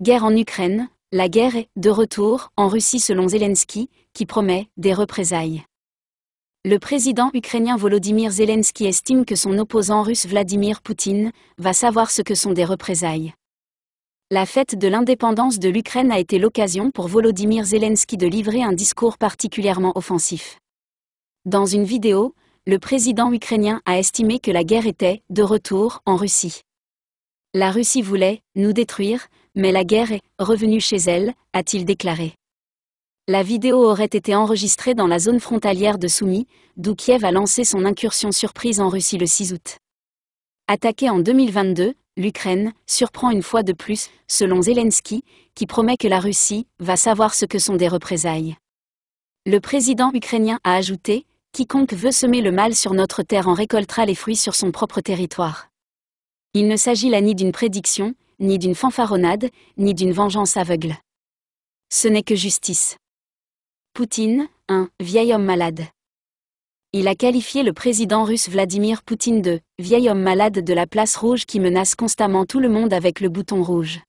Guerre en Ukraine, la guerre est de retour en Russie selon Zelensky, qui promet des représailles. Le président ukrainien Volodymyr Zelensky estime que son opposant russe Vladimir Poutine va savoir ce que sont des représailles. La fête de l'indépendance de l'Ukraine a été l'occasion pour Volodymyr Zelensky de livrer un discours particulièrement offensif. Dans une vidéo, le président ukrainien a estimé que la guerre était de retour en Russie. La Russie voulait nous détruire, mais la guerre est revenue chez elle, a-t-il déclaré. La vidéo aurait été enregistrée dans la zone frontalière de Soumy, d'où Kiev a lancé son incursion surprise en Russie le 6 août. Attaquée en 2022, l'Ukraine surprend une fois de plus, selon Zelensky, qui promet que la Russie va savoir ce que sont des représailles. Le président ukrainien a ajouté Quiconque veut semer le mal sur notre terre en récoltera les fruits sur son propre territoire. Il ne s'agit là ni d'une prédiction, ni d'une fanfaronnade, ni d'une vengeance aveugle. Ce n'est que justice. Poutine, un vieil homme malade. Il a qualifié le président russe Vladimir Poutine de vieil homme malade de la place rouge qui menace constamment tout le monde avec le bouton rouge.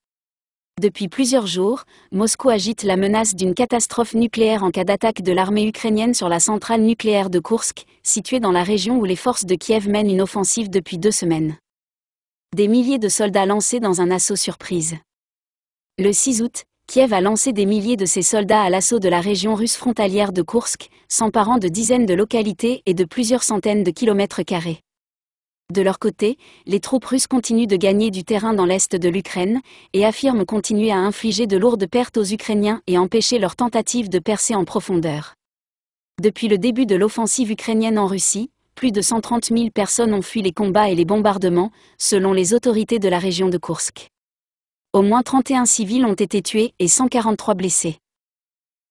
Depuis plusieurs jours, Moscou agite la menace d'une catastrophe nucléaire en cas d'attaque de l'armée ukrainienne sur la centrale nucléaire de Kursk, située dans la région où les forces de Kiev mènent une offensive depuis deux semaines. Des milliers de soldats lancés dans un assaut surprise. Le 6 août, Kiev a lancé des milliers de ses soldats à l'assaut de la région russe frontalière de Koursk, s'emparant de dizaines de localités et de plusieurs centaines de kilomètres carrés. De leur côté, les troupes russes continuent de gagner du terrain dans l'est de l'Ukraine et affirment continuer à infliger de lourdes pertes aux Ukrainiens et empêcher leur tentative de percer en profondeur. Depuis le début de l'offensive ukrainienne en Russie, plus de 130 000 personnes ont fui les combats et les bombardements, selon les autorités de la région de Koursk. Au moins 31 civils ont été tués et 143 blessés.